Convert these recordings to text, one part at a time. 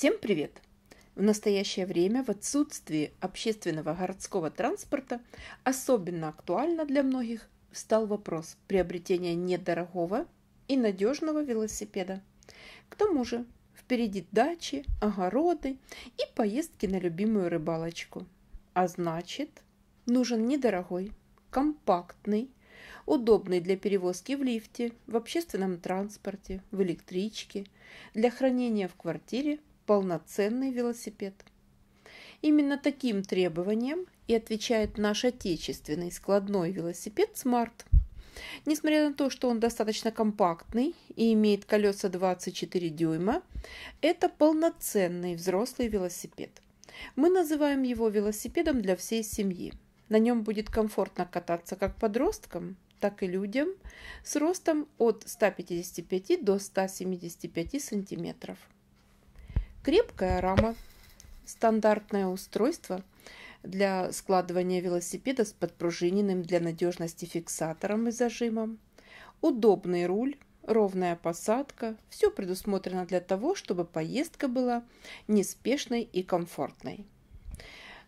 Всем привет! В настоящее время в отсутствии общественного городского транспорта особенно актуально для многих встал вопрос приобретения недорогого и надежного велосипеда. К тому же впереди дачи, огороды и поездки на любимую рыбалочку. А значит, нужен недорогой, компактный, удобный для перевозки в лифте, в общественном транспорте, в электричке, для хранения в квартире – полноценный велосипед. Именно таким требованиям и отвечает наш отечественный складной велосипед Smart. Несмотря на то, что он достаточно компактный и имеет колеса 24 дюйма, это полноценный взрослый велосипед. Мы называем его велосипедом для всей семьи. На нем будет комфортно кататься как подросткам, так и людям с ростом от 155 до 175 сантиметров. Крепкая рама – стандартное устройство для складывания велосипеда с подпружиненным для надежности фиксатором и зажимом. Удобный руль, ровная посадка – все предусмотрено для того, чтобы поездка была неспешной и комфортной.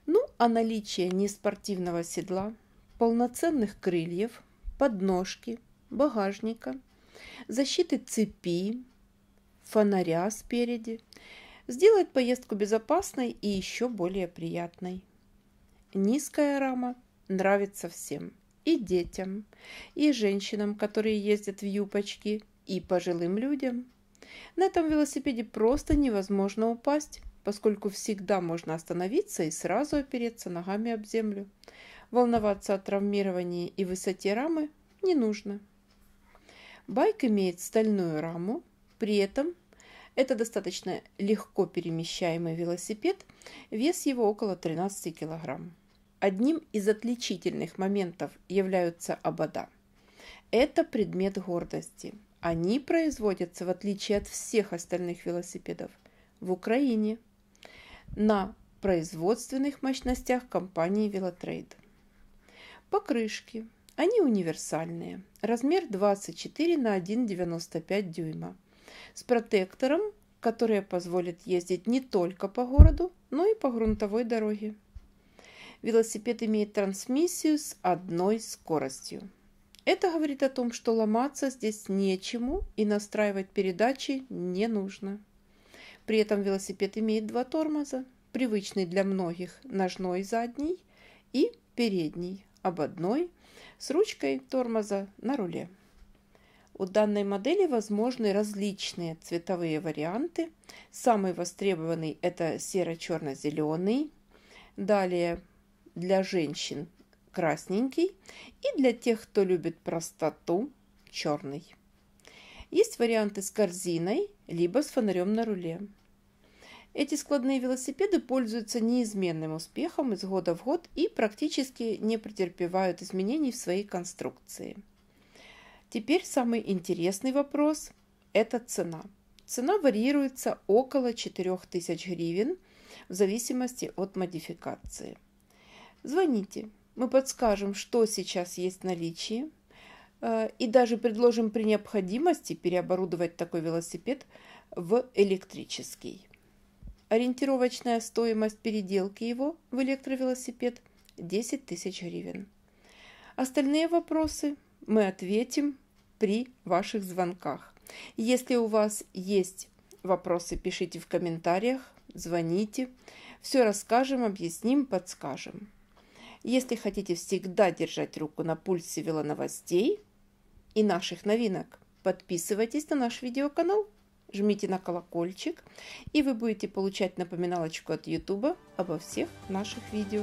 Ну, а наличие неспортивного седла, полноценных крыльев, подножки, багажника, защиты цепи, фонаря спереди – сделает поездку безопасной и еще более приятной. Низкая рама нравится всем. И детям, и женщинам, которые ездят в юпочки, и пожилым людям. На этом велосипеде просто невозможно упасть, поскольку всегда можно остановиться и сразу опереться ногами об землю. Волноваться о травмировании и высоте рамы не нужно. Байк имеет стальную раму, при этом это достаточно легко перемещаемый велосипед, вес его около 13 килограмм. Одним из отличительных моментов являются обода. Это предмет гордости. Они производятся, в отличие от всех остальных велосипедов, в Украине на производственных мощностях компании «Велотрейд». Покрышки. Они универсальные. Размер 24 на 1,95 дюйма с протектором, которая позволит ездить не только по городу, но и по грунтовой дороге. Велосипед имеет трансмиссию с одной скоростью. Это говорит о том, что ломаться здесь нечему и настраивать передачи не нужно. При этом велосипед имеет два тормоза, привычный для многих ножной задний и передний, об одной с ручкой тормоза на руле. У данной модели возможны различные цветовые варианты. Самый востребованный это серо-черно-зеленый. Далее для женщин красненький. И для тех, кто любит простоту, черный. Есть варианты с корзиной, либо с фонарем на руле. Эти складные велосипеды пользуются неизменным успехом из года в год и практически не претерпевают изменений в своей конструкции. Теперь самый интересный вопрос – это цена. Цена варьируется около 4000 гривен в зависимости от модификации. Звоните, мы подскажем, что сейчас есть в наличии, э, и даже предложим при необходимости переоборудовать такой велосипед в электрический. Ориентировочная стоимость переделки его в электровелосипед – 10 тысяч гривен. Остальные вопросы мы ответим при ваших звонках. Если у вас есть вопросы, пишите в комментариях, звоните. Все расскажем, объясним, подскажем. Если хотите всегда держать руку на пульсе велоновостей и наших новинок, подписывайтесь на наш видеоканал, жмите на колокольчик, и вы будете получать напоминалочку от YouTube обо всех наших видео.